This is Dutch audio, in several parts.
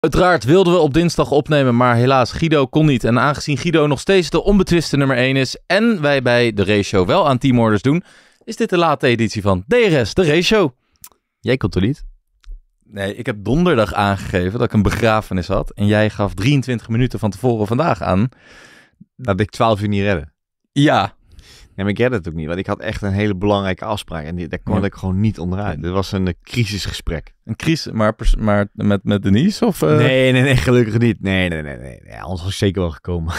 Uiteraard wilden we op dinsdag opnemen, maar helaas Guido kon niet. En aangezien Guido nog steeds de onbetwiste nummer 1 is en wij bij de ratio wel aan teamorders doen, is dit de late editie van DRS, de ratio. Jij komt er niet? Nee, ik heb donderdag aangegeven dat ik een begrafenis had en jij gaf 23 minuten van tevoren vandaag aan. Dat ik 12 uur niet redden. Ja, en ik redde het ook niet, want ik had echt een hele belangrijke afspraak en daar kon ik gewoon niet onderuit. Het was een eh, crisisgesprek. Een crisis, maar, maar met, met Denise? Of, eh? Nee, nee, nee, gelukkig niet. Nee, nee, nee, nee. Ja, was zeker wel gekomen.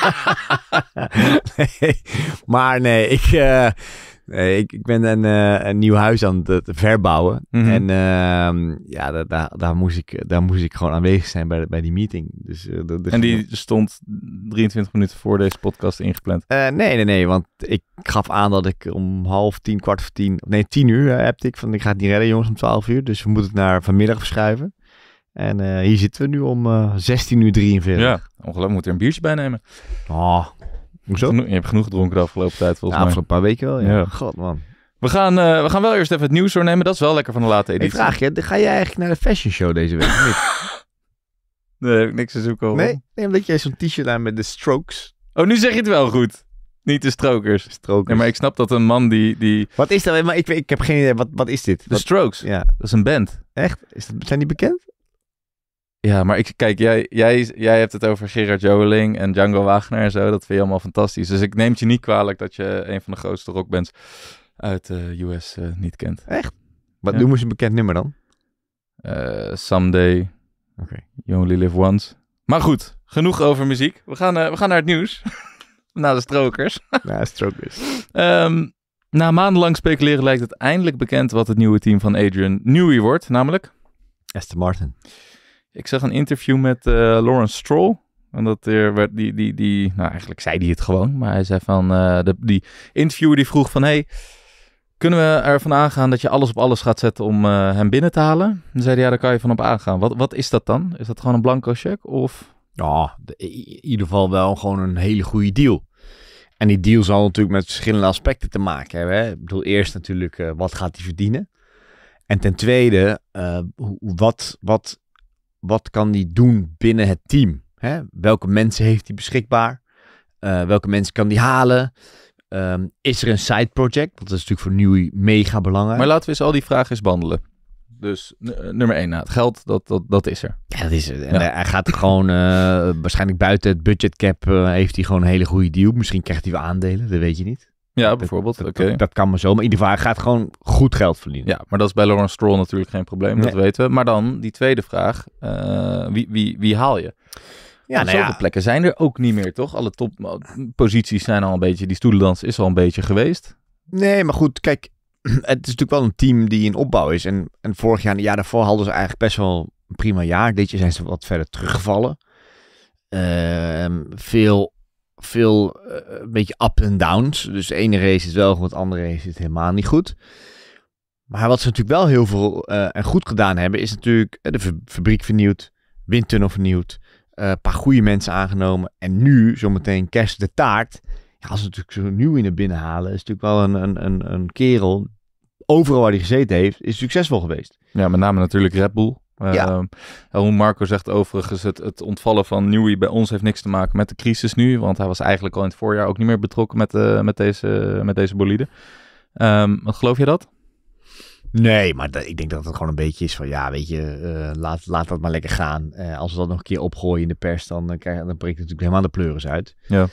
nee, maar nee, ik... Eh, eh, ik, ik ben eh, een, nieuw huis aan het verbouwen. Mhm. En ehm, ja, daar, daar, daar, moest ik, daar moest ik gewoon aanwezig zijn bij, die meeting. Dus, eh, en die stond 23 minuten voor deze podcast ingepland? nee, nee, nee. Want ik gaf aan dat ik om half tien, kwart voor tien... Nee, tien uur heb ik. Van ik ga het niet redden jongens om 12 uur. Dus we moeten het naar vanmiddag verschuiven. En hier zitten we nu om uh, 16 uur 43. Ja, ongelooflijk. Moet er een biertje bij nemen. Oh, je hebt genoeg gedronken de afgelopen tijd volgens mij. Ja, een paar weken wel. Ja. God man. We gaan, eh, we gaan wel eerst even het nieuws doornemen. Dat is wel lekker van de late editie. Ik vraag je, ga jij eigenlijk naar de fashion show deze week? nee, nee, heb ik niks te zoeken over. Nee, nee omdat jij zo'n t-shirt aan met de strokes. Oh, nu zeg je het wel goed. Niet de strokers. Strokers. Nee, maar ik snap dat een man die... die... Wat is dat? Maar ik, ik heb geen idee. Wat, wat is dit? De Strokes. Ja. Dat is een band. Echt? Is dat, zijn die bekend? Ja, maar ik, kijk, jij, jij, jij hebt het over Gerard Joling en Django Wagner en zo. Dat vind je allemaal fantastisch. Dus ik neem het je niet kwalijk dat je een van de grootste rockbands uit de eh, US eh, niet kent. Echt? Wat ja. noemen ze een bekend nummer dan? Eh, someday. Oké. You only live once. Maar goed, genoeg over muziek. We gaan, we gaan naar het nieuws. Na de strokers. Na de strokers. Ehm, na maandenlang speculeren lijkt het eindelijk bekend wat het nieuwe team van Adrian Newey wordt, namelijk... Esther Martin. Ik zag een interview met eh, Lawrence Stroll. En dat er werd die, die, die, nou eigenlijk zei hij het gewoon, maar hij zei van, eh, de, die interviewer die vroeg van, hey, kunnen we ervan aangaan dat je alles op alles gaat zetten om eh, hem binnen te halen? Dan zei hij, ja, daar kan je van op aangaan. Wat, wat is dat dan? Is dat gewoon een blanco check of? Ja, in ieder geval wel gewoon een hele goede deal. En die deal zal natuurlijk met verschillende aspecten te maken hebben. Hè? Ik bedoel, eerst natuurlijk, wat gaat hij verdienen? En ten tweede, wat, wat wat kan die doen binnen het team? Hè? Welke mensen heeft hij beschikbaar? Eh, welke mensen kan die halen? Ehm, is er een side project? Dat is natuurlijk voor Nieuw mega belangrijk. Maar laten we eens al die vragen eens behandelen. Dus eh, nummer één, nou, het geld, dat, dat, dat is er. Ja, dat is er. En hij gaat gewoon, eh, waarschijnlijk buiten het budgetcap, uh, heeft hij gewoon een hele goede deal. Misschien krijgt hij wel aandelen, dat weet je niet. Ja, bijvoorbeeld. Dat, kan maar zo. Maar in ieder geval, gaat gewoon goed geld verdienen. Ja, maar dat is bij Lawrence Stroll natuurlijk geen probleem. Dat weten we. Maar dan die tweede vraag. Eh, wie, wie, wie haal je? Ja, nou zoveel plekken zijn er ook niet meer, toch? Alle topposities eh, zijn al een beetje... Die stoelendans is al een beetje geweest. Nee, maar goed, kijk. Het is natuurlijk wel een team die in opbouw is. En, en vorig jaar ja jaar daarvoor hadden ze eigenlijk best wel een prima jaar. Dit jaar zijn ze wat verder teruggevallen. Ehm, veel veel, eh, een beetje up en downs. Dus de ene race is wel goed, de andere race is helemaal niet goed. Maar wat ze natuurlijk wel heel veel eh, en goed gedaan hebben, is natuurlijk eh, de fabriek vernieuwd, windtunnel vernieuwd, een paar goede mensen aangenomen. En nu, zometeen kerst de taart. Ja, als ze natuurlijk zo nieuw in het binnenhalen, is natuurlijk wel een, een, een, een kerel, overal waar hij gezeten heeft, is succesvol geweest. Ja, met name natuurlijk Red Bull. Ja. Ehm, hoe Marco zegt overigens, het, het ontvallen van Nieuwie bij ons heeft niks te maken met de crisis nu. Want hij was eigenlijk al in het voorjaar ook niet meer betrokken met, eh, met, deze, met deze bolide. Ehm, wat geloof je dat? Nee, maar ik denk dat het gewoon een beetje is van ja, weet je, eh, laat, laat dat maar lekker gaan. Eh, als we dat nog een keer opgooien in de pers, dan, krijg, dan breekt het natuurlijk helemaal de pleuris uit. Ja.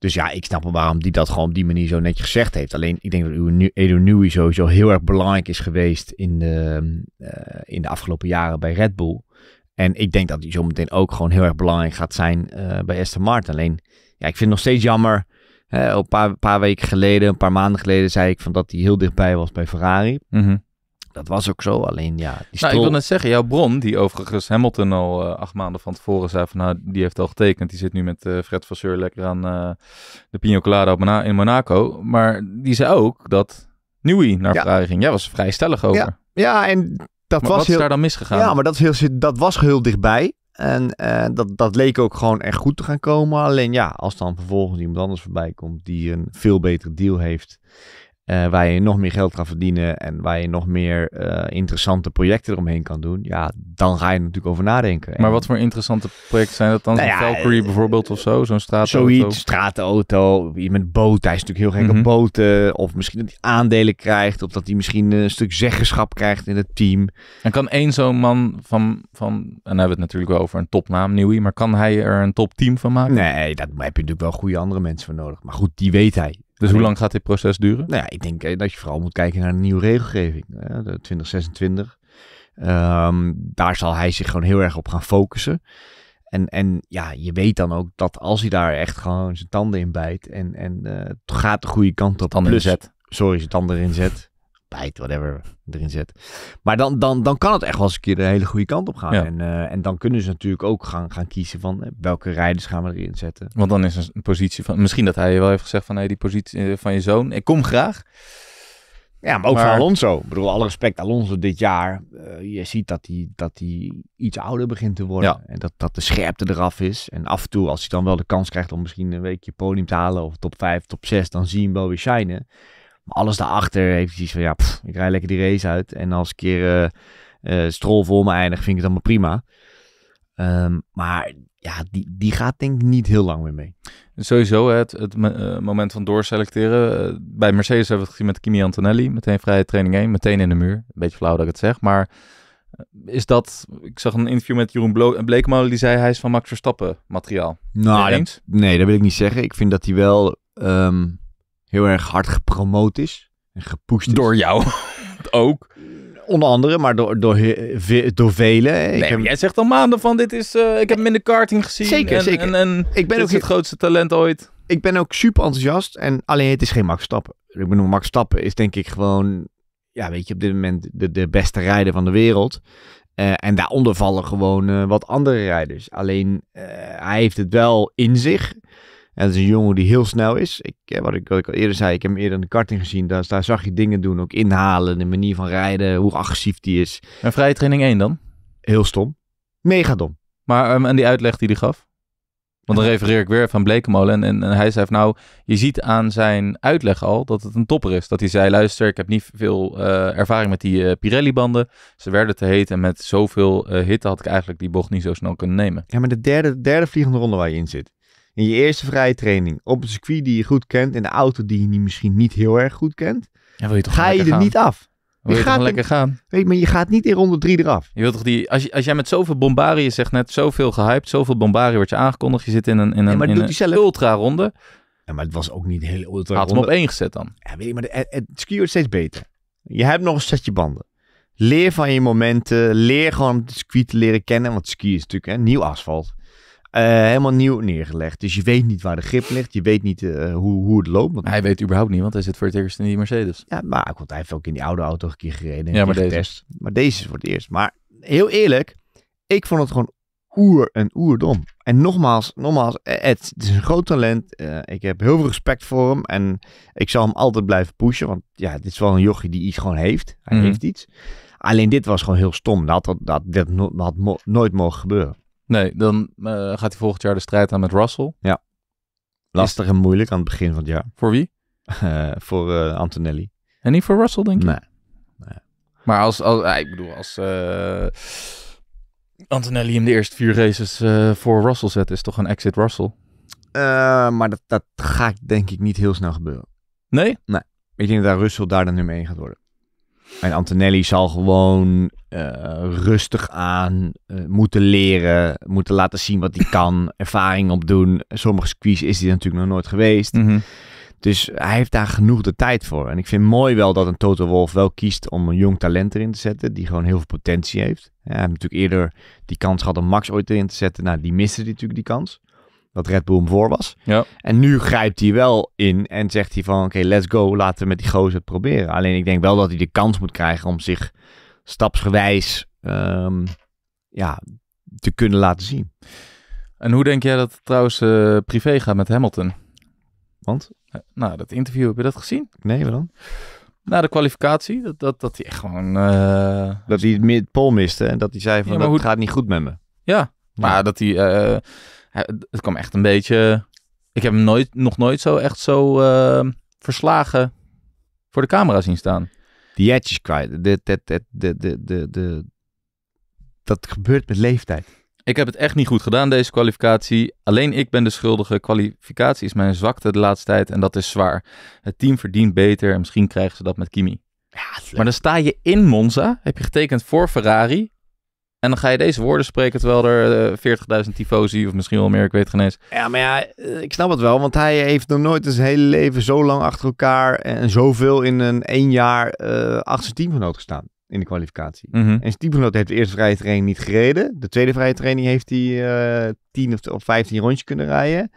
Dus ja, ik snap wel waarom die dat gewoon op die manier zo netjes gezegd heeft. Alleen ik denk dat Edo Nui sowieso heel erg belangrijk is geweest in de, eh, in de afgelopen jaren bij Red Bull. En ik denk dat hij zometeen ook gewoon heel erg belangrijk gaat zijn eh, bij Aston Martin. Alleen, ja, ik vind het nog steeds jammer. een paar, paar weken geleden, een paar maanden geleden, zei ik van dat hij heel dichtbij was bij Ferrari. Mm dat was ook zo. Alleen ja. Die Nou, ik wil net zeggen, jouw bron, die overigens Hamilton al eh, acht maanden van tevoren zei van nou, die heeft al getekend. Die zit nu met eh, Fred Vasseur lekker aan uh, de Pino Colada Mona in Monaco. Maar die zei ook dat Nui naar ja. ging. Jij was vrij stellig over. Ja, ja en dat maar was wat heel... is daar dan misgegaan? Ja, maar dat, is heel, dat was heel dichtbij. En dat, dat leek ook gewoon echt goed te gaan komen. Alleen ja, als dan vervolgens iemand anders voorbij komt die een veel betere deal heeft. Eh, waar je nog meer geld kan verdienen en waar je nog meer eh, interessante projecten eromheen kan doen, ja, dan ga je natuurlijk over nadenken. Maar wat voor interessante projecten zijn dat dan? Nou ja, eh, bijvoorbeeld of zo, zo'n straatauto? Zoiets, straatauto, met boot, hij is natuurlijk heel gek op mhm. boten. Of misschien dat hij aandelen krijgt, of dat hij misschien een stuk zeggenschap krijgt in het team. En kan één zo'n man van, van, en dan hebben we het natuurlijk wel over een topnaam, Nieuwie, maar kan hij er een topteam van maken? Nee, daar heb je natuurlijk wel goede andere mensen voor nodig. Maar goed, die weet hij. Dus hoe lang gaat dit proces duren? Nou ja, ik denk eh, dat je vooral moet kijken naar de nieuwe regelgeving, de 2026. Um, ehm, daar zal hij zich gewoon heel erg op gaan focussen. En, en ja, je weet dan ook dat als hij daar echt gewoon zijn tanden in bijt en, en uh, gaat de goede kant op. Tanden plus, zet. Sorry, zijn tanden erin zet bijt, whatever, erin zet. Maar dan, dan, dan kan het echt wel eens een keer de hele goede kant op gaan. En, eh, en dan kunnen ze natuurlijk ook gaan, gaan kiezen van eh, welke rijders gaan we erin zetten. Want dan is een positie van, misschien dat hij wel heeft gezegd van hey, die positie eh, van je zoon, ik kom graag. Ja, maar ook van Alonso. Ik bedoel, alle respect, Alonso dit jaar. je ziet dat hij, dat hij iets ouder begint te worden. En dat, dat de scherpte eraf is. En af en toe, als hij dan wel de kans krijgt om misschien een weekje podium te halen. Of top 5, top 6, dan zien we wel weer shinen alles daarachter heeft iets van, ja, pff, ik rij lekker die race uit. En als ik keer uh, eh, eh, strol voor me eindig, vind ik het allemaal prima. Ehm, maar ja, die, die gaat denk ik niet heel lang meer mee. Sowieso het, het eh, moment van doorselecteren. bij Mercedes hebben we het gezien met Kimi Antonelli. Meteen vrije training 1, meteen in de muur. Beetje flauw dat ik het zeg, maar is dat... Ik zag een interview met Jeroen Bleekmolen, die zei hij is van Max Verstappen materiaal. Nou, dat, nee, dat wil ik niet zeggen. Ik vind dat hij wel... Ehm, heel erg hard gepromoot is en gepusht is. Door jou ook. Onder andere, maar door, door, door, velen. Nee, ik heb... Jij zegt al maanden van dit is, eh, ik heb hem in de karting gezien. Zeker, en, zeker. En, ik ben ook het grootste talent ooit. Ik ben ook super enthousiast en alleen het is geen Max Stappen. Ik bedoel, Max Stappen is denk ik gewoon, ja weet je, op dit moment de, de beste rijder van de wereld. Uh, en daaronder vallen gewoon eh, wat andere rijders. Alleen hij heeft het wel in zich. En dat is een jongen die heel snel is. Ik, eh, wat, ik, wat ik al eerder zei, ik heb hem eerder in de karting gezien. Daar, zag je dingen doen, ook inhalen, de manier van rijden, hoe agressief die is. En vrije training 1 dan? Heel stom. Mega dom. Maar um, en die uitleg die hij gaf? Want dan refereer ik weer van Blekemolen. En, en, hij zei nou, je ziet aan zijn uitleg al dat het een topper is. Dat hij zei, luister, ik heb niet veel eh, ervaring met die eh, Pirelli-banden. Ze werden te heet en met zoveel hitte had ik eigenlijk die bocht niet zo snel kunnen nemen. Ja, maar de derde, derde vliegende ronde waar je in zit. In je eerste vrije training, op een circuit die je goed kent, in de auto die je misschien niet heel erg goed kent, ja, wil je toch ga je er niet af. Wil je, gaat lekker in, gaan? Weet maar je gaat niet in ronde drie eraf. Je wilt toch die, als, je, als jij met zoveel bombarie, je zegt net zoveel gehyped, zoveel bombarie wordt je aangekondigd, je zit in een, in een, ja, in een ultra ronde. Ja, maar het was ook niet heel ultra Had hem op één gezet dan. Ja, weet je, maar de, het, ski wordt steeds beter. Je hebt nog een setje banden. Leer van je momenten. Leer gewoon het circuit te leren kennen. Want ski is natuurlijk hè, nieuw asfalt. Eh, helemaal nieuw neergelegd. Dus je weet niet waar de grip ligt. Je weet niet eh, hoe, hoe het loopt. Hij weet überhaupt niet, want hij zit voor het eerst in die Mercedes. Ja, maar want hij heeft ook in die oude auto een keer gereden. Ja, maar deze. Maar deze is voor het eerst. Maar heel eerlijk, ik vond het gewoon oer en oerdom. En nogmaals, nogmaals Ed, eh, het is een groot talent. ik heb heel veel respect voor hem. En ik zal hem altijd blijven pushen. Want ja, dit is wel een jochie die iets gewoon heeft. Hij mhm. heeft iets. Alleen dit was gewoon heel stom. Dat, dat, dat, had nooit mogen gebeuren. Nee, dan eh, gaat hij volgend jaar de strijd aan met Russell. Ja. Lastig en moeilijk aan het begin van het jaar. Voor wie? Eh, voor eh, Antonelli. En niet voor Russell, denk ik? Nee. nee. Maar als, als ik bedoel, als Antonelli hem de eerste vier races voor Russell zet, is toch een exit Russell? maar dat, dat gaat denk ik niet heel snel gebeuren. Nee? Nee. Ik denk dat Russell daar dan nummer één gaat worden. En Antonelli zal gewoon eh, rustig aan eh, moeten leren, moeten laten zien wat hij kan, ervaring opdoen. Sommige squeeze is hij natuurlijk nog nooit geweest. Mhm. Dus hij heeft daar genoeg de tijd voor. En ik vind mooi wel dat een Toto Wolf wel kiest om een jong talent erin te zetten, die gewoon heel veel potentie heeft. hij heeft natuurlijk eerder die kans gehad om Max ooit erin te zetten. Nou, die miste natuurlijk die kans dat Red Bull hem voor was. Ja. En nu grijpt hij wel in en zegt hij van oké, let's go, laten we met die gozer het proberen. Alleen ik denk wel dat hij de kans moet krijgen om zich stapsgewijs ehm, ja, te kunnen laten zien. En hoe denk jij dat het trouwens eh, privé gaat met Hamilton? Want? Eh, nou, dat interview, heb je dat gezien? Nee, waarom? dan? Na de kwalificatie, dat, dat, dat hij echt gewoon... Eh, dat hij het pol miste en dat hij zei van ja, dat gaat niet goed met me. Ja, maar dat hij het kwam echt een beetje. Ik heb hem nooit, nog nooit zo echt zo ehm, verslagen voor de camera zien staan. Die edges kwijt. De, de, de, de, de, de, dat gebeurt met leeftijd. Ik heb het echt niet goed gedaan, deze kwalificatie. Alleen ik ben de schuldige. Kwalificatie is mijn zwakte de laatste tijd en dat is zwaar. Het team verdient beter en misschien krijgen ze dat met Kimi. maar dan sta je in Monza, heb je getekend voor Ferrari. En dan ga je deze woorden spreken terwijl er 40.000 eh, tifosi of misschien wel meer, ik weet het geen eens. Ja, maar ja, eh, ik snap het wel, want hij heeft nog nooit zijn hele leven zo lang achter elkaar en zoveel in een één jaar uh, achter zijn teamgenoot gestaan in de kwalificatie. Mhm. En zijn teamgenoot heeft de eerste vrije training niet gereden. De tweede vrije training heeft hij uh, 10 of, 15 rondjes kunnen rijden.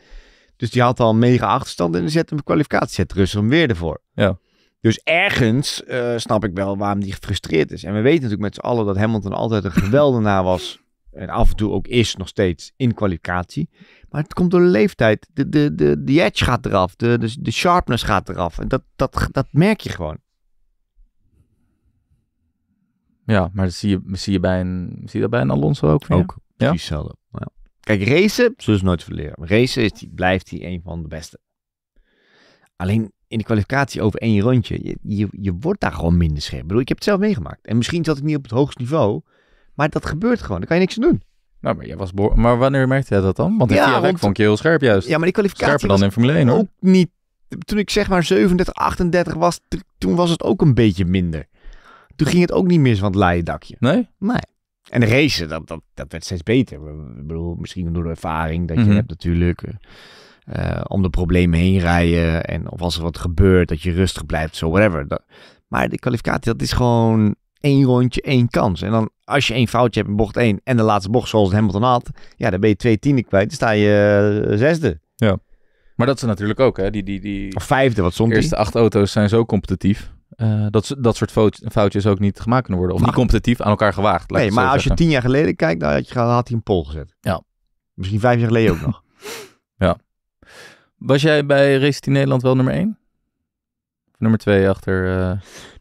Dus die had al mega achterstand de zet de kwalificatie zet Russel hem weer ervoor. Ja. Dus ergens eh, snap ik wel waarom die gefrustreerd is. En we weten natuurlijk met z'n allen dat Hamilton altijd een geweldenaar was. En af en toe ook is nog steeds in kwalificatie. Maar het komt door de leeftijd. De, de, de, de edge gaat eraf. De, de, de sharpness gaat eraf. En dat, dat, dat merk je gewoon. Ja, maar dat zie je, zie je, bij, een, zie je dat bij een Alonso ook? Ook, ja? precies Ja. Kijk, racen zullen ze nooit verleren. Racen is die, blijft hij een van de beste. Alleen in de kwalificatie over één rondje, je, je, je wordt daar gewoon minder scherp. Ik bedoel, ik heb het zelf meegemaakt. En misschien zat ik niet op het hoogste niveau, maar dat gebeurt gewoon. Daar kan je niks doen. Nou, maar, jij was maar wanneer merkte jij dat dan? Want in ja, want... vond je heel scherp juist. Ja, maar die kwalificatie Scherper dan in Formule 1 hoor. Ook niet, toen ik zeg maar 37, 38 was, toen was het ook een beetje minder. Toen ging het ook niet mis van het laaie dakje. Nee? Nee. En de race, dat, dat, dat werd steeds beter. Ik bedoel, misschien door de ervaring dat je mhm. hebt natuurlijk. Eh. Eh, om de problemen heen rijden. En of als er wat gebeurt, dat je rustig blijft, zo, whatever. maar de kwalificatie, dat is gewoon één rondje, één kans. En dan als je één foutje hebt in bocht één en de laatste bocht zoals Hamilton had, ja, dan ben je twee tienden kwijt. Dan sta je eh, zesde. Ja. Maar dat is natuurlijk ook, hè? Die, die, die... Of vijfde, wat soms. De eerste acht auto's zijn zo competitief. Uh, dat, dat soort foutjes ook niet gemaakt kunnen worden. Of niet competitief aan elkaar gewaagd. Nee, maar als je tien jaar geleden kijkt, dan had, je, had hij een pol gezet. Ja. Misschien vijf jaar geleden ook nog. Ja. Was jij bij Racing Nederland wel nummer 1? Of nummer 2 achter... Eh?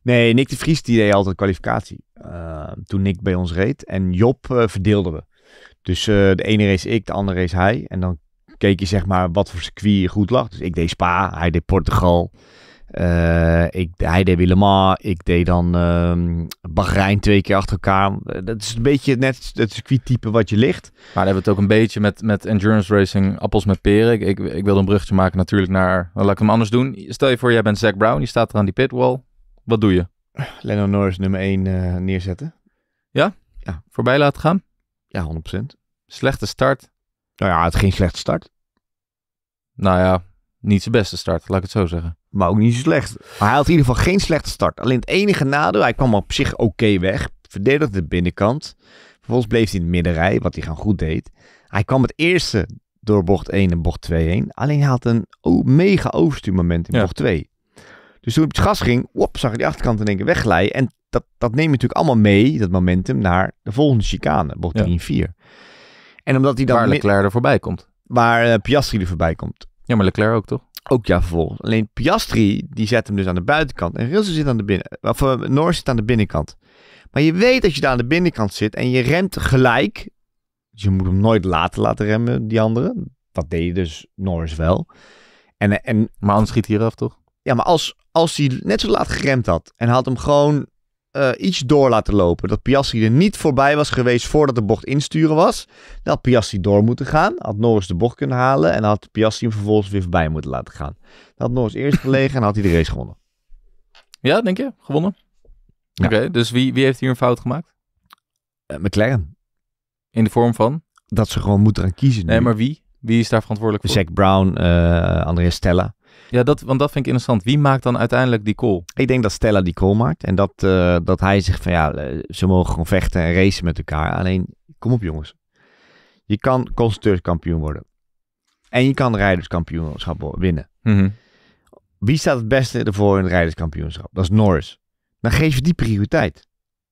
Nee, Nick de Vries die deed altijd kwalificatie. Eh, toen Nick bij ons reed. En Job eh, verdeelden we. Dus de ene race ik, de andere race hij. En dan keek je zeg maar wat voor circuit goed lag. Dus ik deed Spa, hij deed Portugal. Eh, ik, hij deed Willemar, ik deed dan ehm, Bahrein twee keer achter elkaar. Eh, dat is een beetje net het type wat je ligt. Maar dan hebben we het ook een beetje met, met endurance racing, appels met peren. Ik, ik, ik een brugje maken natuurlijk naar, laat ik hem anders doen. Stel je voor, jij bent Zack Brown, je staat er aan die pitwall. Wat doe je? Lennon Norris nummer 1 eh, neerzetten. Ja? Ja. Voorbij laten gaan? Ja, 100%. Slechte start? Nou ja, het ging slechte start. Nou ja, niet zijn beste start, laat ik het zo zeggen maar ook niet zo slecht. Maar hij had in ieder geval geen slechte start. Alleen het enige nadeel, hij kwam op zich oké weg. Verdedigde de binnenkant. Vervolgens bleef hij in de middenrij, wat hij gewoon goed deed. Hij kwam het eerste door bocht 1 en bocht 2 heen. Alleen hij had een mega overstuurmoment in bocht 2. Dus toen op het gas ging, wop zag ik die achterkant in één keer wegglijden. En dat, dat neem je natuurlijk allemaal mee, dat momentum, naar de volgende chicane, bocht ja. 3 en 4. En omdat hij dan... Waar Leclerc er voorbij komt. Waar eh, Piastri er voorbij komt. Ja, maar Leclerc ook toch? ook ja vol. Alleen Piastri, die zet hem dus aan de buitenkant. En Russell zit aan de binnen... Of eh, Norris zit aan de binnenkant. Maar je weet dat je daar aan de binnenkant zit en je remt gelijk. Dus je moet hem nooit laten laten remmen, die andere. Dat deed dus Norris wel. En, en, maar anders schiet hier af toch? Ja, maar als, als hij net zo laat geremd had en had hem gewoon eh, iets door laten lopen. Dat Piastri er niet voorbij was geweest voordat de bocht insturen was. Dan had Piastri door moeten gaan. Had Norris de bocht kunnen halen. En had Piastri hem vervolgens weer voorbij moeten laten gaan. Dan had Norris eerst gelegen en had hij de race gewonnen. Ja, denk je? Gewonnen? Oké, dus wie, wie heeft hier een fout gemaakt? Eh, McLaren. In de vorm van? Dat ze gewoon moeten gaan kiezen. Nee, maar wie? Wie is daar verantwoordelijk voor? Zack Brown, uh, eh, Andrea Stella. Ja, dat, want dat vind ik interessant. Wie maakt dan uiteindelijk die call? Ik denk dat Stella die call maakt. En dat, eh, dat hij zegt van ja, eh, ze mogen gewoon vechten en racen met elkaar. Alleen, kom op jongens. Je kan constructeurskampioen worden. En je kan rijderskampioenschap winnen. Mhm. Wie staat het beste ervoor in het rijderskampioenschap? Dat is Norris. Dan geef je die prioriteit.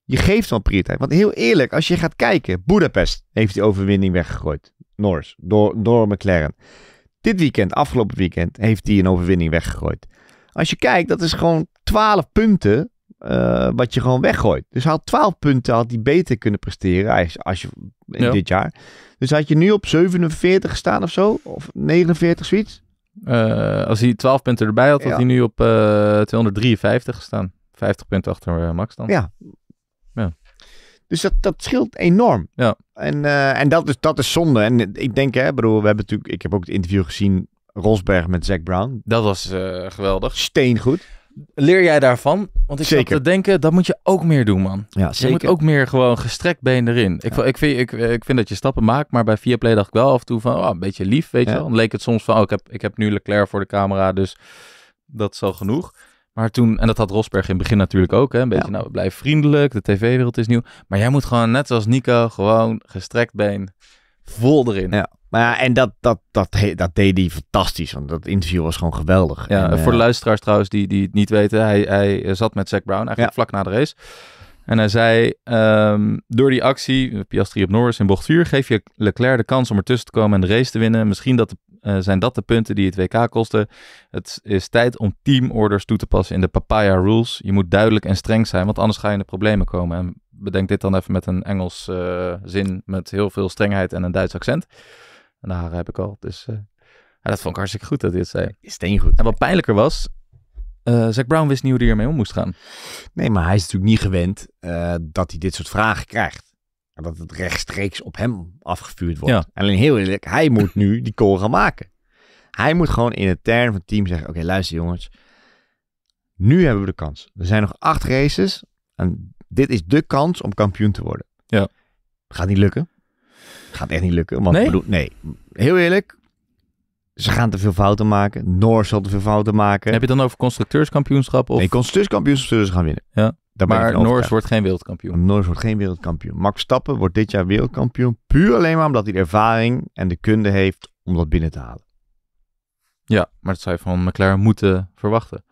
Je geeft wel prioriteit. Want heel eerlijk, als je gaat kijken. Budapest heeft die overwinning weggegooid. Norris. Door, door McLaren. Dit weekend, afgelopen weekend, heeft hij een overwinning weggegooid. Als je kijkt, dat is gewoon 12 punten eh, wat je gewoon weggooit. Dus had 12 punten, had hij beter kunnen presteren als, als je, in dit jaar. Dus had je nu op 47 staan of zo, of 49 zoiets. Eh, als hij 12 punten erbij had, had hij nu op uh, eh, 253 gestaan. 50 punten achter Max dan. Ja. ja. Dus dat, dat scheelt enorm. Ja. En, eh, en dat, is, dat is zonde. En ik denk, hè, bedoel, we hebben natuurlijk, ik heb ook het interview gezien, Rosberg met Zack Brown. Dat was uh, geweldig. Steengoed. Leer jij daarvan? Want ik zat te denken, dat moet je ook meer doen, man. Ja, zeker. Je moet ook meer gewoon gestrekt been erin. Ik, ik, vind, ik, ik vind dat je stappen maakt, maar bij Viaplay dacht ik wel af en toe van, oh, een beetje lief, weet je wel. Dan leek het soms van, oh, ik heb, ik heb nu Leclerc voor de camera, dus dat zal genoeg. Maar toen, en dat had Rosberg in het begin natuurlijk ook, hè, een beetje, ja. nou, blijf vriendelijk, de tv-wereld is nieuw. Maar jij moet gewoon, net zoals Nico, gewoon gestrekt been, vol erin. Ja. Maar ja, en dat, dat, dat, dat deed hij fantastisch, want dat interview was gewoon geweldig. Ja, voor de eh, luisteraars trouwens die, die het niet weten, hij, hij eh, zat met Zack Brown eigenlijk vlak na de race. En hij zei, ehm, door die actie, Piastri op Norris in bocht 4, geef je Leclerc de kans om ertussen te komen en de race te winnen. Misschien dat de eh, zijn dat de punten die het WK kosten. Het is tijd om teamorders toe te passen in de papaya rules. Je moet duidelijk en streng zijn, want anders ga je in de problemen komen. En bedenk dit dan even met een Engels eh, zin met heel veel strengheid en een Duits accent. En daar heb ik al. Dus eh, ja, dat vond ik hartstikke goed dat dit zei. Is goed. En wat pijnlijker was, uh, Zack Brown wist niet hoe hij ermee om moest gaan. Nee, maar hij is natuurlijk niet gewend dat hij dit soort vragen krijgt dat het rechtstreeks op hem afgevuurd wordt. Alleen heel eerlijk, hij moet nu die call gaan maken. Hij moet gewoon in het term van het team zeggen: Oké, luister jongens. Nu hebben we de kans. Er zijn nog acht races. En dit is de kans om kampioen te worden. Ja. Gaat niet lukken. Gaat echt niet lukken. Want nee? Bedoel, nee. Heel eerlijk. Ze gaan te veel fouten maken. Noor zal te veel fouten maken. Heb je dan over constructeurskampioenschap? Of... Nee, constructeurskampioenschap zullen ze gaan winnen. Ja maar Norris wordt geen wereldkampioen. Norris wordt geen wereldkampioen. Max Stappen wordt dit jaar wereldkampioen. Puur alleen maar omdat hij de ervaring en de kunde heeft om dat binnen te halen. Ja, maar dat zou je van McLaren moeten verwachten.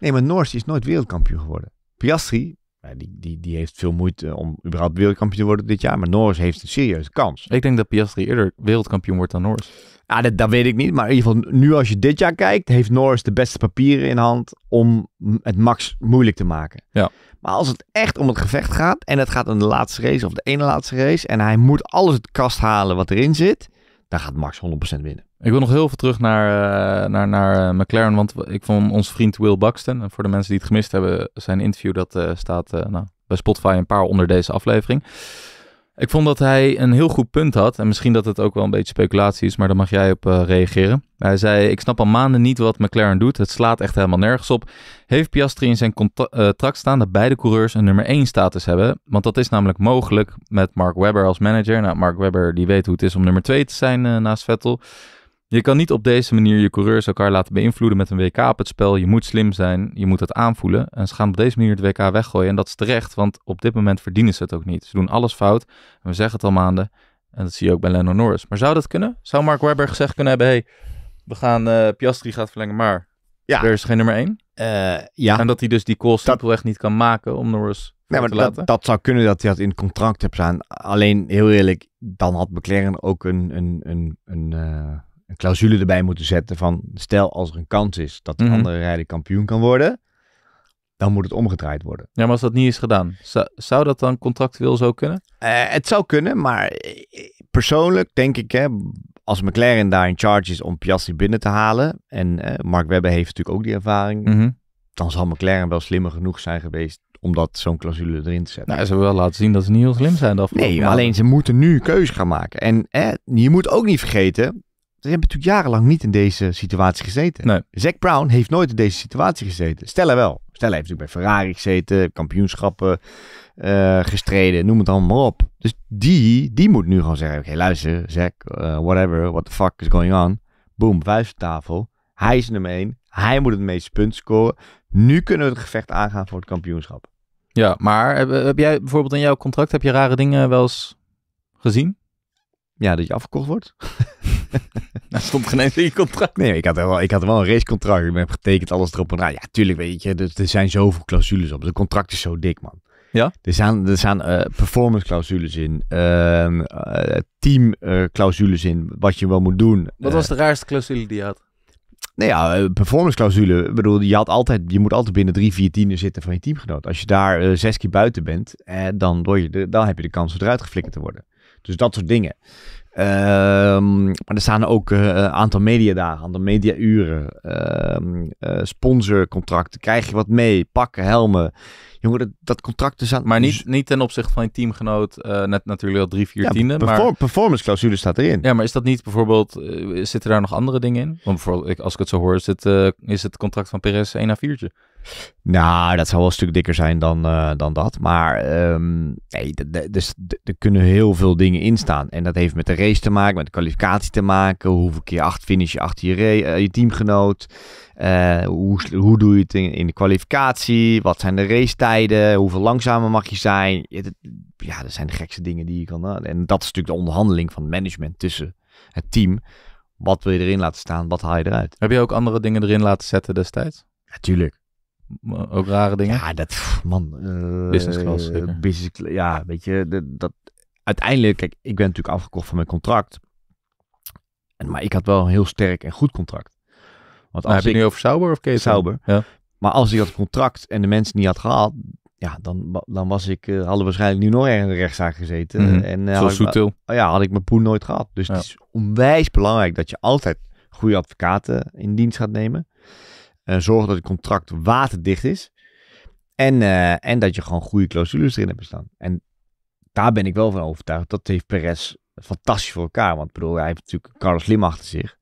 Nee, maar Norris is nooit wereldkampioen geworden. Piastri, die, die, die heeft veel moeite om überhaupt wereldkampioen te worden dit jaar. Maar Norris heeft een serieuze kans. Ik denk dat Piastri eerder wereldkampioen wordt dan Norris. Ja, dat, weet ik niet. Maar in ieder geval, nu als je dit jaar kijkt, heeft Norris de beste papieren in hand om het Max moeilijk te maken. Ja. Maar als het echt om het gevecht gaat en het gaat om de laatste race of de ene laatste race en hij moet alles het kast halen wat erin zit, dan gaat Max 100% winnen. Ik wil nog heel veel terug naar, eh, naar, naar eh, McLaren, want ik vond ons vriend Will Buxton, en voor de mensen die het gemist hebben, zijn interview dat eh, staat nou, bij Spotify een paar onder deze aflevering. Ik vond dat hij een heel goed punt had. En misschien dat het ook wel een beetje speculatie is, maar daar mag jij op eh, reageren. Hij zei: Ik snap al maanden niet wat McLaren doet. Het slaat echt helemaal nergens op. Heeft Piastri in zijn contract eh, staan dat beide coureurs een nummer 1 status hebben? Want dat is namelijk mogelijk met Mark Webber als manager. Nou, Mark Webber die weet hoe het is om nummer 2 te zijn eh, naast Vettel. Je kan niet op deze manier je coureurs elkaar laten beïnvloeden met een WK op het spel. Je moet slim zijn, je moet het aanvoelen. En ze gaan op deze manier het WK weggooien. En dat is terecht, want op dit moment verdienen ze het ook niet. Ze doen alles fout. En we zeggen het al maanden. En dat zie je ook bij Lennon Norris. Maar zou dat kunnen? Zou Mark Webber gezegd kunnen hebben: hey, we gaan eh, Piastri gaat verlengen, maar ja. er is geen nummer 1? Eh, ja. En dat hij dus die call simpelweg niet kan maken om Norris nee, maar dat, dat, zou kunnen dat hij dat in contract hebt staan. Alleen heel eerlijk, dan had McLaren ook een, een, een, een eh, een clausule erbij moeten zetten van stel als er een kans is dat de mhm. andere rijder kampioen kan worden, dan moet het omgedraaid worden. Ja, maar als dat niet is gedaan, zou, dat dan contractueel zo kunnen? Eh, het zou kunnen, maar eh, persoonlijk denk ik, hè, als McLaren daar in charge is om Piastri binnen te halen, en eh, Mark Webber heeft natuurlijk ook die ervaring, mhm. dan zal McLaren wel slimmer genoeg zijn geweest om dat zo'n clausule erin te zetten. Nou, ze hebben wel laten zien dat ze niet heel slim zijn. Nee, maar alleen ze moeten nu keuze gaan maken. En je moet ook niet vergeten ze hebben natuurlijk jarenlang niet in deze situatie gezeten. Zack Brown heeft nooit in deze situatie gezeten. Stella wel. hij heeft natuurlijk bij Ferrari gezeten, kampioenschappen eh, gestreden, noem het allemaal maar op. Dus die, die moet nu gewoon zeggen, oké luister Zack, eh, whatever, what the fuck is going on. Boom, vuist op tafel. Hij is nummer één. Hij moet het meeste punt scoren. Nu kunnen we het gevecht aangaan voor het kampioenschap. Ja, maar heb jij bijvoorbeeld in jouw contract, heb je rare dingen wel eens gezien? Ja, dat je afgekocht wordt. Daar nou, stond geen eens in je contract. Nee, ik had, wel, ik had wel een racecontract. Ik heb getekend, alles erop en aan. Ja, tuurlijk weet je, dus er, zijn zoveel clausules op. De contract is zo dik, man. Ja? Er staan, er staan eh, performance clausules in, uh, team eh, clausules in, wat je wel moet doen. Wat was de raarste clausule die je had? Nou ja, performance clausule. Ik bedoel, je, had altijd, je moet altijd binnen drie, vier tienen zitten van je teamgenoot. Als je daar zes keer buiten bent, dan, je dan heb je de kans om eruit geflikkerd te worden. Dus dat soort dingen. Ehm, maar er staan ook eh, een aantal mediadagen, aantal mediauren, ehm, eh, sponsorcontracten. Krijg je wat mee? Pakken, helmen. Jongen, dat, contracten contract Maar niet, dus- niet ten opzichte van je teamgenoot, eh, net natuurlijk al drie, vier ja, maar... Performance clausule staat erin. Ja, maar is dat niet bijvoorbeeld, zitten daar nog andere dingen in? Want bijvoorbeeld, als ik het zo hoor, is het, is het contract van Perez 1 à 4'tje. Nou, dat zou wel een stuk dikker zijn dan, eh, dan dat. Maar ehm, nee, dus er kunnen heel veel dingen in staan. En dat heeft met de race te maken, met de kwalificatie te maken. Hoeveel keer acht finish je achter je, eh, teamgenoot. Eh, hoe, hoe doe je het in, de kwalificatie? Wat zijn de racetijden? Hoeveel langzamer mag je zijn? Ja, dat zijn de gekste dingen die je kan... En dat is natuurlijk de onderhandeling van het management tussen het team. Wat wil je erin laten staan? Wat haal je eruit? Heb je ook andere dingen erin laten zetten destijds? Natuurlijk. Ook rare dingen? Ja, dat, man. Eh, business class. ja, weet je, dat, dat, uiteindelijk, kijk, ik ben natuurlijk afgekocht van mijn contract. En, maar ik had wel een heel sterk en goed contract. Want als heb je nu over Sauber of Kees? Sauber. Ja. Maar als ik dat contract en de mensen niet had gehad ja, dan, dan was ik, eh, hadden waarschijnlijk nu nog in een rechtszaak gezeten. Mm en, uh, ja, had ik mijn poen nooit gehad. Dus het is onwijs belangrijk dat je altijd goede advocaten in dienst gaat nemen. Eh, zorgen dat het contract waterdicht is. En, eh, en dat je gewoon goede clausules erin hebt staan. En daar ben ik wel van overtuigd. Dat heeft Perez fantastisch voor elkaar. Want bedoel, hij heeft natuurlijk Carlos Lim achter zich.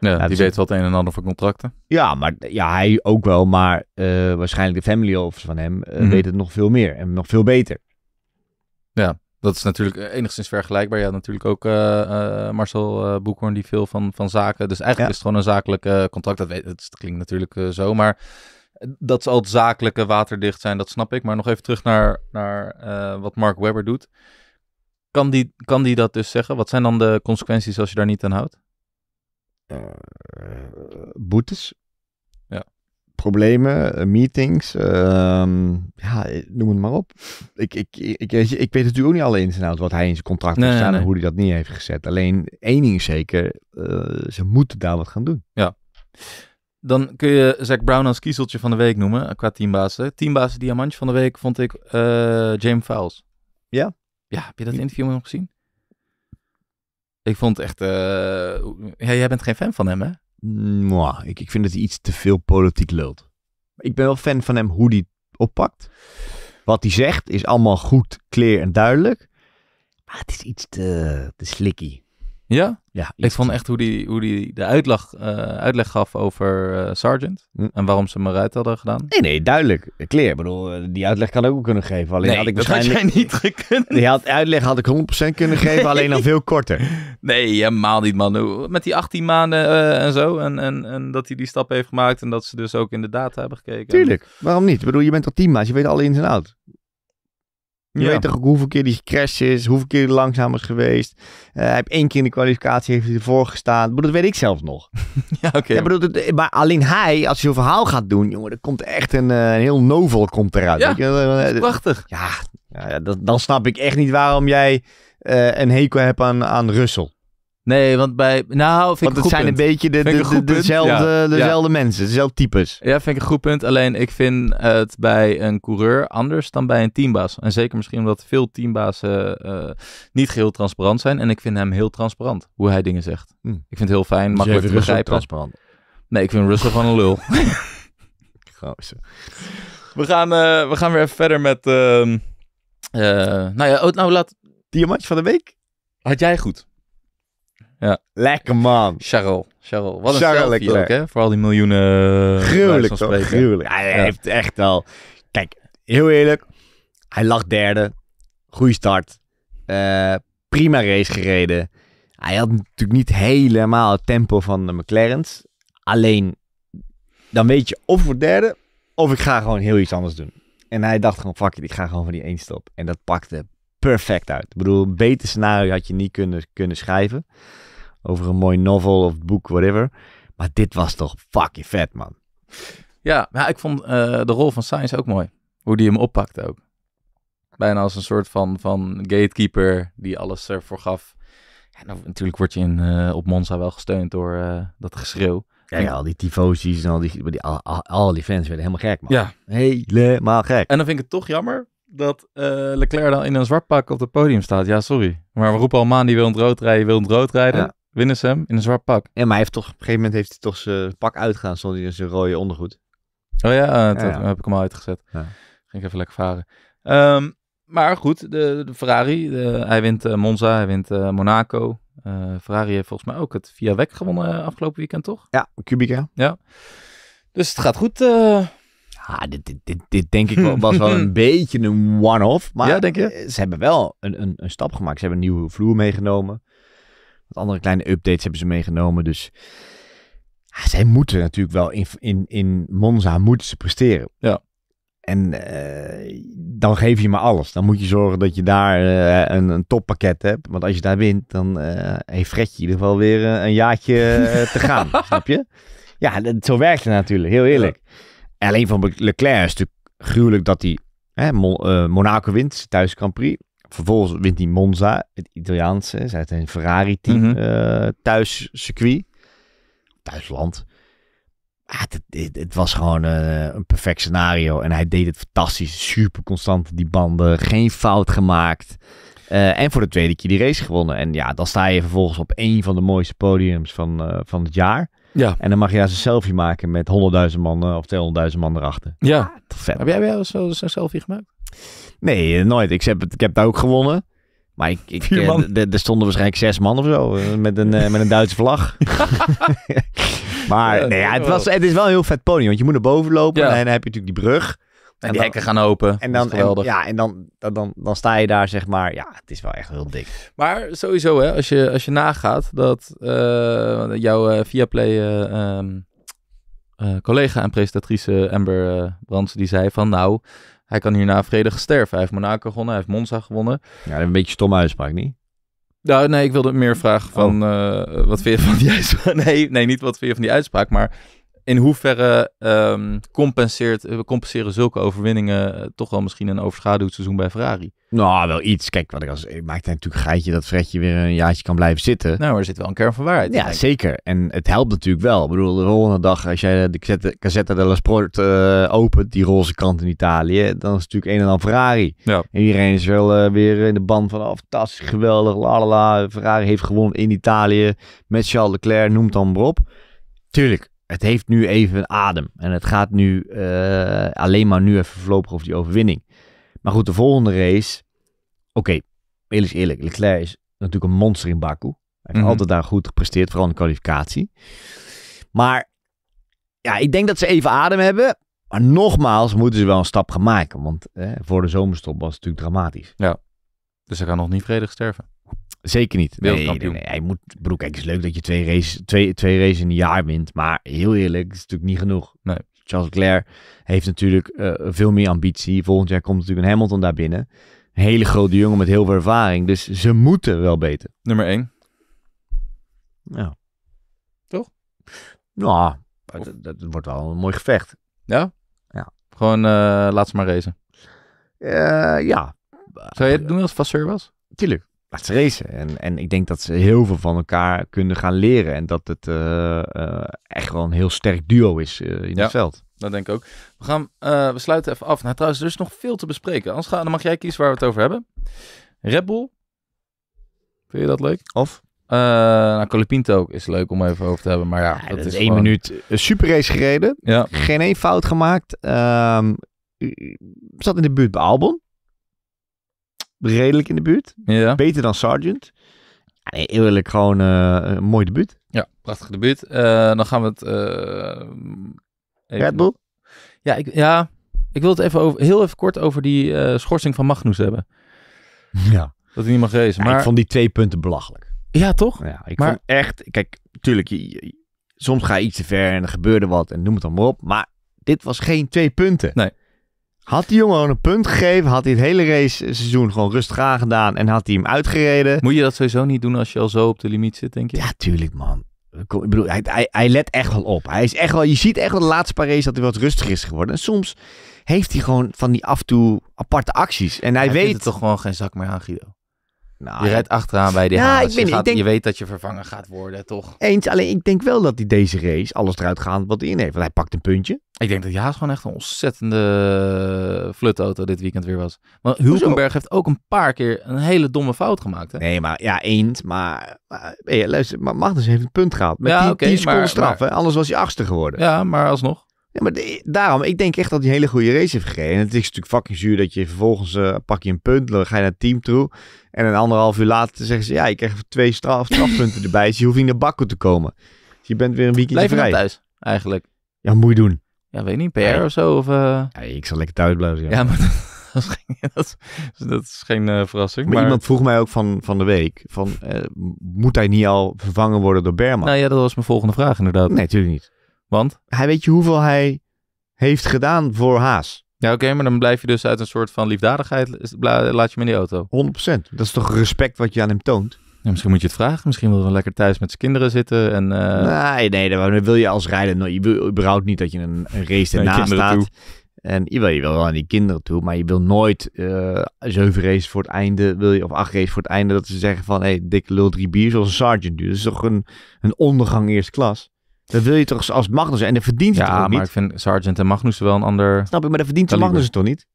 Ja, die dus- weet wat een en ander van contracten. Ja, maar ja, hij ook wel. Maar eh, waarschijnlijk de family office van hem mhm. weet het nog veel meer en nog veel beter. Ja, dat is natuurlijk eh, enigszins vergelijkbaar. Ja, natuurlijk ook eh, eh, Marcel uh, Boekhoorn die veel van, van zaken. Dus eigenlijk is het gewoon een zakelijke contract. Dat, klinkt natuurlijk zo, maar dat ze al het zakelijke waterdicht zijn, dat snap ik. Maar nog even terug naar, naar wat Mark Webber doet. Kan die, kan die dat dus zeggen? Wat zijn dan de consequenties als je daar niet aan houdt? boetes problemen, eh, meetings, ehm, ja, noem het maar op. Ik, ik, ik, ik weet natuurlijk ook niet alle ins en wat hij in zijn contract staan en hoe hij dat niet heeft gezet. Alleen één ding zeker, eh, ze moeten daar wat gaan doen. Ja. Dan kun je Zack Brown als kiezeltje van de week noemen, eh, qua teambaas Teambaas diamantje van de week vond ik uh, James Fowles. Ja? Ja, heb je dat interview nog gezien? Ik vond echt... ja, jij bent geen fan van hem, hè? Mwah, ik, ik vind dat hij iets te veel politiek lult. Ik ben wel fan van hem hoe hij oppakt. Wat hij zegt is allemaal goed, clear en duidelijk. Maar het is iets te, te slikkie. Ja? Ja. Ik vond echt hoe die, hoe die de uitleg, eh, uitleg gaf over uh, Sargent. Hm. En waarom ze hem eruit hadden gedaan. Nee, nee, duidelijk. Clear. Ik bedoel, eh, die uitleg kan ik ook kunnen geven. Alleen had ik waarschijnlijk... niet gekund. Die had, uitleg had ik 100% kunnen geven, alleen dan veel korter. Nee, helemaal niet, man. Met die 18 maanden en zo. En, en, en dat hij die stap heeft gemaakt. En dat ze dus ook in de data hebben gekeken. Tuurlijk. Waarom niet? Ik bedoel, je bent al 10 maanden. Je weet alle ins en outs. Je weet toch ook hoeveel keer die gecrashed is, hoeveel keer die langzaam is geweest. Eh, hij heeft één keer in de kwalificatie heeft hij gestaan. dat weet ik zelf nog. ja, oké. Ja, bedoel, maar alleen hij, als je zo'n verhaal gaat doen, jongen, er komt echt een, eh, een heel novel komt eruit. Ja, eh, prachtig. Ja, ja dan snap ik echt niet waarom jij een hekel hebt aan, aan Russell. Nee, want bij... Nou, vind want ik het zijn een beetje de, de, dezelfde, dezelfde mensen, dezelfde types. Ja, vind ik een goed punt. Alleen ik vind het bij een coureur anders dan bij een teambaas. En zeker misschien omdat veel teambazen eh, niet geheel transparant zijn. En ik vind hem heel transparant, hoe hij dingen zegt. Hm. Ik vind het heel fijn, dus makkelijk dus te begrijpen. transparant? Nee, ik vind Russell van een lul. We gaan, eh, we gaan weer even verder met... Ehm, eh, nou ja, oh, nou laat... Diamantje van de week? Had jij goed. Ja. Lekker man. Charles. Charles. Wat een Charles selfie hè? Voor al die miljoenen... Eh, Gruwelijk toch? Gruwelijk. Hij heeft echt al Kijk, heel eerlijk. Hij lag derde. Goeie start. Eh, prima race gereden. Hij had natuurlijk niet helemaal het tempo van de McLaren's. Alleen, dan weet je of voor derde, of ik ga gewoon heel iets anders doen. En hij dacht gewoon, fuck it, ik ga gewoon van die één stop. En dat pakte perfect uit. Ik bedoel, een beter scenario had je niet kunnen, kunnen schrijven over een mooi novel of boek, whatever. Maar dit was toch fucking vet, man. Ja, maar ik vond eh, de rol van Science ook mooi. Hoe die hem oppakte ook. Bijna als een soort van, van gatekeeper die alles ervoor gaf. En nou, natuurlijk word je in, uh, op Monza wel gesteund door eh, dat geschreeuw. Ja, al die tifosi's en al die, al, al, die fans werden helemaal gek, man. Ja. Helemaal gek. En dan vind ik het toch jammer dat Leclerc dan in een zwart pak op het podium staat. Ja, sorry. Maar we roepen al maan, die wil in het rood rijden, wil in het rood rijden. Ja winnen ze hem in een zwart pak. Ja, maar hij heeft toch, op een gegeven moment heeft hij toch zijn pak uitgegaan, zonder zijn rode ondergoed. Oh ja, eh, dat heb ik hem al uitgezet. Ja. Ging ik even lekker varen. Ehm, maar goed, de, Ferrari, hij wint eh, Monza, hij wint eh, Monaco. Ferrari heeft volgens mij ook het Via Weg gewonnen afgelopen weekend, toch? Ja, Kubica. Ja. Dus het gaat goed. Ja, dit, dit, dit, denk ik wel, was wel een beetje een one-off. Maar denk je? ze hebben wel een, een, een stap gemaakt. Ze hebben een nieuwe vloer meegenomen. Wat andere kleine updates hebben ze meegenomen. Dus ah, zij moeten natuurlijk wel in, in, in Monza moeten ze presteren. Ja. En eh, dan geef je maar alles. Dan moet je zorgen dat je daar eh, een, een, toppakket hebt. Want als je daar wint, dan uh, heeft Fredje in ieder geval weer een jaartje te gaan. snap je? Ja, dat, zo werkt het natuurlijk. Heel eerlijk. Alleen van Leclerc is natuurlijk gruwelijk dat hij Monaco wint. Thuis Grand Prix. Vervolgens wint hij Monza, het Italiaanse. Zij het een Ferrari-team mm thuis circuit. Thuisland. Ah, het, het, was gewoon eh, een perfect scenario. En hij deed het fantastisch. Super constant die banden. Geen fout gemaakt. Eh, en voor de tweede keer die race gewonnen. En ja, dan sta je vervolgens op één van de mooiste podiums van, van het jaar. Ja. En dan mag je daar een selfie maken met 100.000 man of 200.000 man erachter. Ja. Ah, Heb jij wel zo'n selfie gemaakt? Nee, eh, nooit. Ik heb, ik heb daar ook gewonnen. Maar ik, ik, eh, er stonden waarschijnlijk zes man of zo eh, met een, met een Duitse vlag. maar nee, het, was, het is wel een heel vet pony. Want je moet naar boven lopen en dan heb je natuurlijk die brug. En, en die hekken gaan open. En dan, ja, en dan, dan, dan, sta je daar, zeg maar. Ja, het is wel echt heel dik. Maar sowieso, hè, als, je, als je nagaat dat uh, jouw uh, Play ehm, collega en presentatrice Amber Brands, die zei van nou, hij kan hierna vredig sterven. Hij heeft Monaco gewonnen, hij heeft Monza gewonnen. Ja, een beetje stomme uitspraak, niet? Nou, nee, ik wilde meer vragen van oh. eh, wat vind je van die uitspraak? Nee, nee, niet wat vind je van die uitspraak, maar in hoeverre um, compenseert, we eh, compenseren zulke overwinningen eh, toch wel misschien een overschaduwd seizoen bij Ferrari? Nou, wel iets. Kijk, wat ik als ik eh, maak natuurlijk geitje dat Fredje weer een jaartje kan blijven zitten. Nou, er zit wel een kern van waarheid. Ja, zeker. En het helpt natuurlijk wel. Ik bedoel, de volgende dag, als jij de Cassette, de della Sport uh, opent, die roze krant in Italië, dan is het natuurlijk een en dan Ferrari. Ja. En iedereen is wel weer in de band van, oh, fantastisch, geweldig, lalala. Ferrari heeft gewonnen in Italië met Charles Leclerc, noem het dan maar op. Tuurlijk, het heeft nu even adem. En het gaat nu eh, alleen maar nu even voorlopig over die overwinning. Maar goed, de volgende race. Oké, okay, eerlijk eerlijk. Leclerc is natuurlijk een monster in Baku. Hij heeft mhm. altijd daar goed gepresteerd, vooral in de kwalificatie. Maar ja, ik denk dat ze even adem hebben. Maar nogmaals, moeten ze wel een stap gaan maken. Want eh, voor de zomerstop was het natuurlijk dramatisch. Ja, dus ze gaan nog niet vredig sterven. Zeker niet. Nee, Hij moet, broek kijk, het is leuk dat je twee races twee, twee races in een jaar wint. Maar heel eerlijk, het is natuurlijk niet genoeg. Nee. Charles Leclerc heeft natuurlijk eh, veel meer ambitie. Volgend jaar komt natuurlijk een Hamilton daar binnen. Een hele grote jongen met heel veel ervaring. Dus ze moeten wel beter. Nummer 1. Ja. Toch? Nou, dat, wordt wel een mooi gevecht. Ja? Ja. Gewoon eh, laat ze maar racen. Eh, ja. Zou je het doen als het was? Tuurlijk laat ze racen. En, en ik denk dat ze heel veel van elkaar kunnen gaan leren. En dat het eh, eh, echt wel een heel sterk duo is eh, in ja, het veld. Dat denk ik ook. We gaan we sluiten even af. Nou, trouwens, er is nog veel te bespreken. Anders ga, dan mag jij kiezen waar we het over hebben. Red Bull. Vind je dat leuk? Of? Uh, nou, ook is leuk om even over te hebben. Maar ja, dat, is één gewoon... minuut superrace gereden. Ja. Geen één fout gemaakt. Ehm, zat in de buurt bij Albon redelijk in de buurt. Ja. Beter dan Sargent. Ja, ah, eerlijk, gewoon eh, een mooi debuut. Ja, prachtig debuut. Eh, dan gaan we het... Eh, Red Bull? Ja, ik, ja, ik wil het even over, heel even kort over die schorsing van Magnus hebben. Ja. Dat hij niet mag racen. Maar... ik vond die twee punten belachelijk. Ja, toch? Ja, ik maar... vond echt... Kijk, tuurlijk, je, soms ga je iets te ver en er gebeurde wat en noem het dan maar op. Maar dit was geen twee punten. Nee. Had die jongen gewoon een punt gegeven, had hij het hele race eh, seizoen gewoon rustig aan gedaan en had hij hem uitgereden. Moet je dat sowieso niet doen als je al zo op de limiet zit, denk je? Ja, tuurlijk man. Ik bedoel, hij, hij, let echt wel op. Hij is echt wel, je ziet echt wel de laatste paar races dat hij wat rustiger is geworden. En soms heeft hij gewoon van die af en toe aparte acties. En hij, hij weet... toch gewoon geen zak meer aan, Guido? Nou, je rijdt achteraan bij die Haas, ik je, gaat, je weet dat je vervangen gaat worden, toch? Eens, alleen ik denk wel dat hij deze race alles eruit gaat wat hij in heeft. Want hij pakt een puntje. Ik denk dat Jaas gewoon echt een ontzettende flutauto eh, dit weekend weer was. Want Hulkenberg heeft ook een paar keer een hele domme fout gemaakt. Hè? Nee, maar ja, eens. Maar, maar hey, Magnus heeft een punt gehad. Met ja, die, okay, die straf. alles hè? Anders was hij achtste geworden. Ja, maar alsnog. Ja, maar daarom, ik denk echt dat hij een hele goede race heeft gegeven. En het is natuurlijk fucking zuur dat je vervolgens eh, pak je een punt, dan ga je naar het team toe. En een anderhalf uur later zeggen ze, ja, je krijgt twee straf, strafpunten erbij. Dus je hoeft niet naar Bakken te komen. Dus je bent weer een weekje Blijf vrij. thuis, eigenlijk. Ja, moet je doen. Ja, weet niet, per of zo? Of, uh... ja, ik zal lekker thuis blijven. Ja, maar dat, is geen, dat is, geen eh, verrassing. Maar, iemand vroeg mij ook van, van de week, van, moet hij niet al vervangen worden door Berma? Nou ja, dat was mijn volgende vraag inderdaad. Nee, natuurlijk niet. Want? Hij weet je hoeveel hij heeft gedaan voor Haas. Ja, oké, maar dan blijf je dus uit een soort van liefdadigheid, laat je me in die auto. 100%. Dat is toch respect wat je aan hem toont? misschien moet je het vragen. Misschien wil we lekker thuis met zijn kinderen zitten. En, eh, Nee, nee, dan wil je als rijder je wil überhaupt niet dat je een, race ernaast staat. En je wil, je wel aan die kinderen toe, maar je wil nooit eh, zeven races voor het einde, wil je, of acht races voor het einde, dat ze zeggen van, hé, hey, dikke lul drie bier, zoals een sergeant Dat is toch een, een ondergang eerste klas. Dat wil je toch als Magnussen. En dan verdient niet. ja, maar ik vind Sargent en Magnussen wel een ander... Snap je, maar de verdient Magnussen toch niet?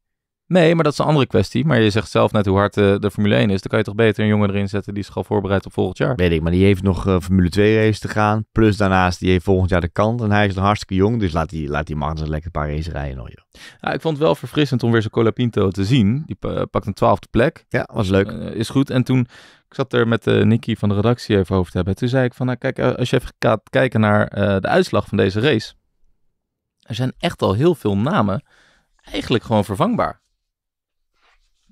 Nee, maar dat is een andere kwestie. Maar je zegt zelf net hoe hard eh, de Formule 1 is. Dan kan je toch beter een jongen erin zetten die zich al voorbereidt op volgend jaar. Weet ik, maar die heeft nog eh, Formule 2 race te gaan. Plus daarnaast, die heeft volgend jaar de kant. En hij is nog hartstikke jong. Dus laat die, laat die man lekker een paar races rijden. nog joh. ik vond het wel verfrissend om weer zo'n Colapinto te zien. Die eh, pakt een twaalfde plek. Ja, was leuk. is goed. En toen, ik zat er met Nicky van de redactie even over te hebben. Toen zei ik van, nou, kijk, als je even gaat kijken naar de uitslag van deze race. Er zijn echt al heel veel namen eigenlijk gewoon vervangbaar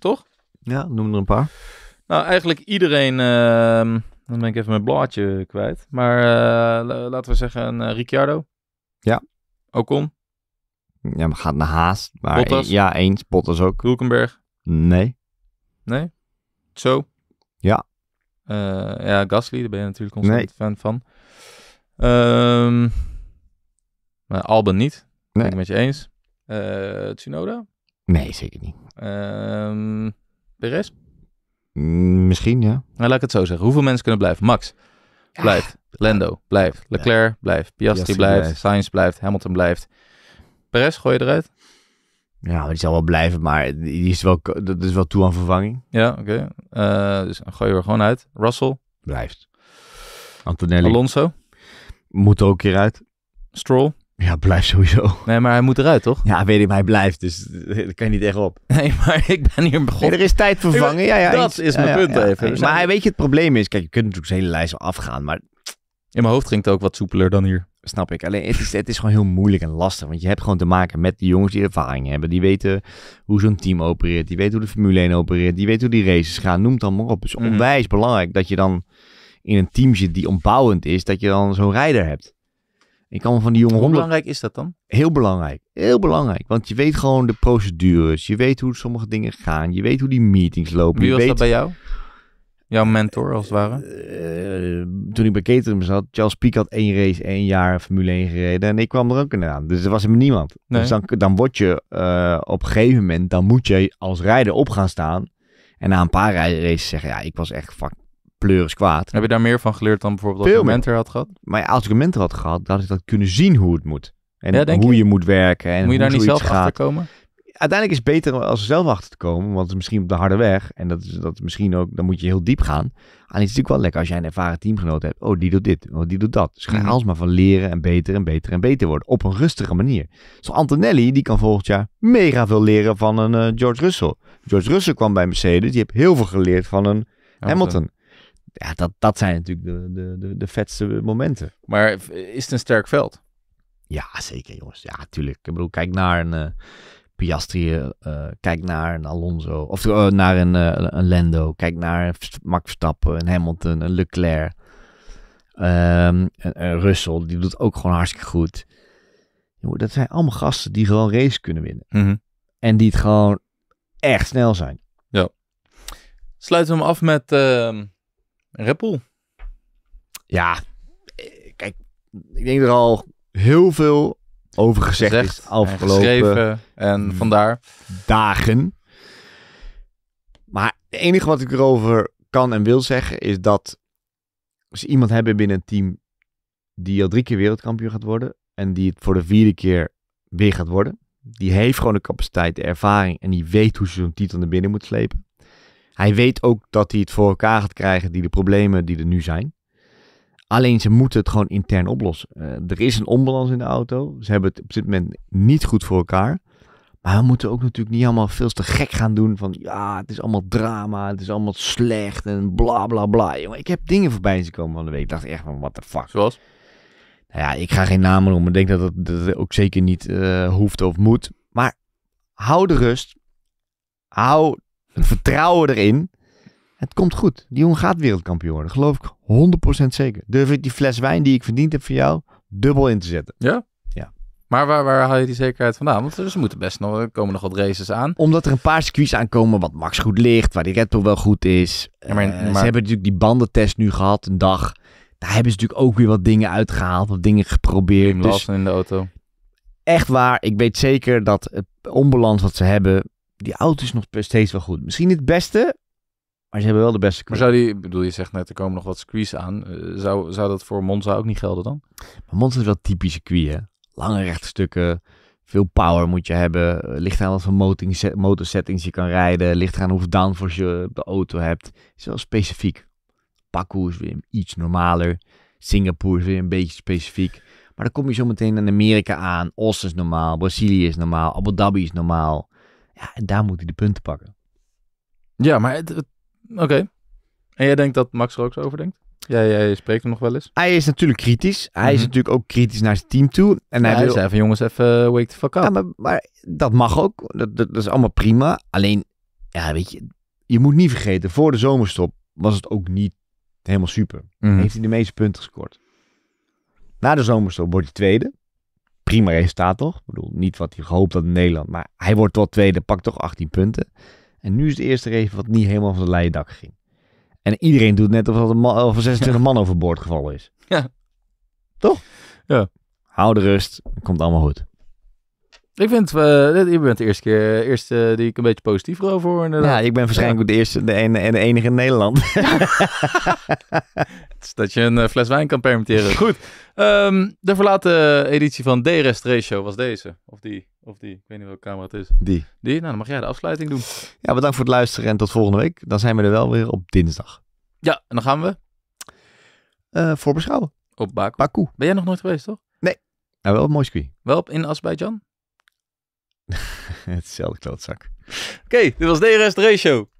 toch? Ja, noem er een paar. Nou, eigenlijk iedereen. Ehm, dan ben ik even mijn blaadje kwijt. Maar eh, laten we zeggen uh, Ricciardo. Ja. Ocon. Ja, maar gaat naar Haas. Maar ja, eens. Bottas ook. Hulkenberg. Nee. Nee? Zo? Ja. Eh, ja, Gasly, daar ben je natuurlijk constant nee. fan van. Um, ehm, Alban niet. Nee. Ben ik met je eens. Tsunoda? Nee, zeker niet. Um, ehm, Perez? Mm, misschien, ja. Nou, laat ik het zo zeggen. Hoeveel mensen kunnen blijven? Max blijft. Lando blijft. Leclerc blijft. Piastri, blijft. blijft. Sainz blijft. Hamilton blijft. Perez gooi je eruit? Ja, die zal wel blijven, maar die is wel, dat is wel toe aan vervanging. Ja, oké. Okay. Eh, dus gooi je er gewoon uit. Russell? Blijft. Antonelli? Alonso? Moet er ook een keer uit. Stroll? Ja, blijf sowieso. Nee, maar hij moet eruit, toch? Ja, weet ik, maar hij blijft. Dus daar kan je niet echt op. Nee, maar ik ben hier begonnen. er is tijd vervangen. ja, ja, dat is mijn punt even. Maar hij weet je, het probleem is... Kijk, je kunt natuurlijk zijn hele lijst wel afgaan, maar... In mijn hoofd ging het ook wat soepeler dan hier. Snap ik. Alleen het is, het is gewoon heel moeilijk en lastig. Want je hebt gewoon te maken met die jongens die ervaring hebben. Die weten hoe zo'n team opereert. Die weten hoe de Formule 1 opereert. Die weten hoe die races gaan. Noem het dan maar op. Het is mhm. onwijs belangrijk dat je dan in een team zit die ontbouwend is. Dat je dan zo'n rijder hebt. Ik kan van die jongen. Hoe belangrijk is dat dan? Heel belangrijk. Heel belangrijk. Want je weet gewoon de procedures. Je weet hoe sommige dingen gaan. Je weet hoe die meetings lopen. Wie was weet... dat bij jou? Jouw mentor, als het ware? Eh, eh, toen ik bij Caterham zat, Charles Piek had één race, één jaar Formule 1 gereden. En ik kwam er ook in aan. Dus er was helemaal niemand. Dus dan, dan word je eh, op een gegeven moment, dan moet je als rijder op gaan staan. En na een paar races zeggen, ja, ik was echt fuck, is kwaad. Heb je daar meer van geleerd dan bijvoorbeeld Veel als mentor had gehad? Maar als ik een mentor had gehad, dan is ik dat kunnen zien hoe het moet. En hoe je. moet werken. En moet je daar niet zelf gaat. achter komen? Uiteindelijk is het beter als er zelf achter te komen, want het is misschien op de harde weg. En dat is dat misschien ook, dan moet je heel diep gaan. En het is natuurlijk wel lekker als jij een ervaren teamgenoot hebt. Oh, die doet dit, oh, die doet dat. Dus ga mm. maar van leren en beter en beter en beter worden. Op een rustige manier. Zo Antonelli, die kan volgend jaar mega veel leren van een eh, George Russell. George Russell kwam bij Mercedes, die heeft heel veel geleerd van een Hamilton ja, dat, dat zijn natuurlijk de, de, de, de vetste momenten. Maar is het een sterk veld? Ja, zeker jongens. Ja, tuurlijk. Ik bedoel, kijk naar een uh, Piastri, eh, eh, kijk naar een Alonso, of naar een, een Lando, kijk naar Max Verstappen, een Hamilton, een Leclerc, um, een, Russell, die doet ook gewoon hartstikke goed. dat zijn allemaal gasten die gewoon race kunnen winnen. Mhm. En die het gewoon echt snel zijn. Ja. Sluiten we hem af met ehm, Red Ja, kijk, ik denk er al heel veel over gezegd, is afgelopen en, mm, vandaar dagen. Maar het enige wat ik erover kan en wil zeggen is dat ze iemand hebben binnen een team die al drie keer wereldkampioen gaat worden en die het voor de vierde keer weer gaat worden. Die heeft gewoon de capaciteit, de ervaring en die weet hoe ze zo'n titel naar binnen moet slepen. Hij weet ook dat hij het voor elkaar gaat krijgen, die de problemen die er nu zijn. Alleen ze moeten het gewoon intern oplossen. Eh, er is een onbalans in de auto. Ze hebben het op dit moment niet goed voor elkaar. Maar we moeten ook natuurlijk niet allemaal veel te gek gaan doen van ja, het is allemaal drama, het is allemaal slecht en bla bla bla. ik heb dingen voorbij zien komen van de week. Ik dacht echt van wat de fuck. Zoals? Nou ja, ik ga geen namen noemen. Ik denk dat het, ook zeker niet eh, hoeft of moet. Maar hou de rust. Hou een vertrouwen erin. Het komt goed. Die jongen gaat wereldkampioen worden. Geloof ik 100% zeker. Durf ik die fles wijn die ik verdiend heb voor jou dubbel in te zetten. Ja? Ja. Maar waar, waar haal je die zekerheid vandaan? Want ze moeten best nog, komen nog wat races aan. Omdat er een paar circuits aankomen wat Max goed ligt, waar die Red Bull wel goed is. maar, eh, Ze hebben natuurlijk die bandentest nu gehad, een dag. Daar hebben ze natuurlijk ook weer wat dingen uitgehaald, wat dingen geprobeerd. Dus in de auto. Echt waar, ik weet zeker dat het onbalans wat ze hebben, die auto is nog steeds wel goed. Misschien niet het beste, maar ze hebben wel de beste Maar zou die, bedoel je zegt net, er komen nog wat squeeze aan. Eh, zou, zou dat voor Monza ook niet gelden dan? Maar Monza is wel typisch circuit, hè? Lange rechtstukken, veel power moet je hebben. Eh, ligt aan wat voor motor, settings je kan rijden. Ligt aan hoeveel downforce je de auto hebt. is wel specifiek. Baku is weer iets normaler. Singapore is weer een beetje specifiek. Maar dan kom je zo meteen in Amerika aan. Austin is normaal, Brazilië is normaal, Abu Dhabi is normaal. Ja, en daar moet hij de punten pakken. Ja, maar oké. En jij denkt dat Max er ook zo over denkt? Jij, jij spreekt hem nog wel eens. Hij is natuurlijk kritisch. Hij is mhm. natuurlijk ook kritisch naar zijn team toe. En ja, hij, hij wil... zei van jongens, even eh, wake the fuck up. Ja, maar, maar dat mag ook. Dat, dat, is allemaal prima. Alleen, ja, weet je, je moet niet vergeten, voor de zomerstop was het ook niet helemaal super. Mhm. Heeft hij de meeste punten gescoord. Na de zomerstop wordt hij tweede prima resultaat toch? Ik bedoel, niet wat hij gehoopt had in Nederland. Maar hij wordt tot tweede, pakt toch 18 punten. En nu is de eerste race wat niet helemaal van de leien dak ging. En iedereen doet net alsof er of 26 ja. man overboord gevallen is. Ja. Toch? Ja. Hou de rust, komt allemaal goed. Ik vind, uh, je bent de eerste keer eh, eerste die ik een beetje positief over hoor. Inderdaad. Ja, ik ben waarschijnlijk ja. de eerste de en, de enige in Nederland. dat je een eh, fles wijn kan permitteren. Goed. Ehm, de verlaten editie van D-Rest was deze. Of die. Of die. Ik weet niet welke camera het is. Die. Die? Nou, dan mag jij de afsluiting doen. Ja, bedankt voor het luisteren en tot volgende week. Dan zijn we er wel weer op dinsdag. Ja, en dan gaan we... voor beschouwen. Op Baku. Baku. Ben jij nog nooit geweest, toch? Nee. Nou, wel op mooi Wel op in Azerbeidzjan? Hetzelfde klootzak. Oké, dit was DRS de Ratio.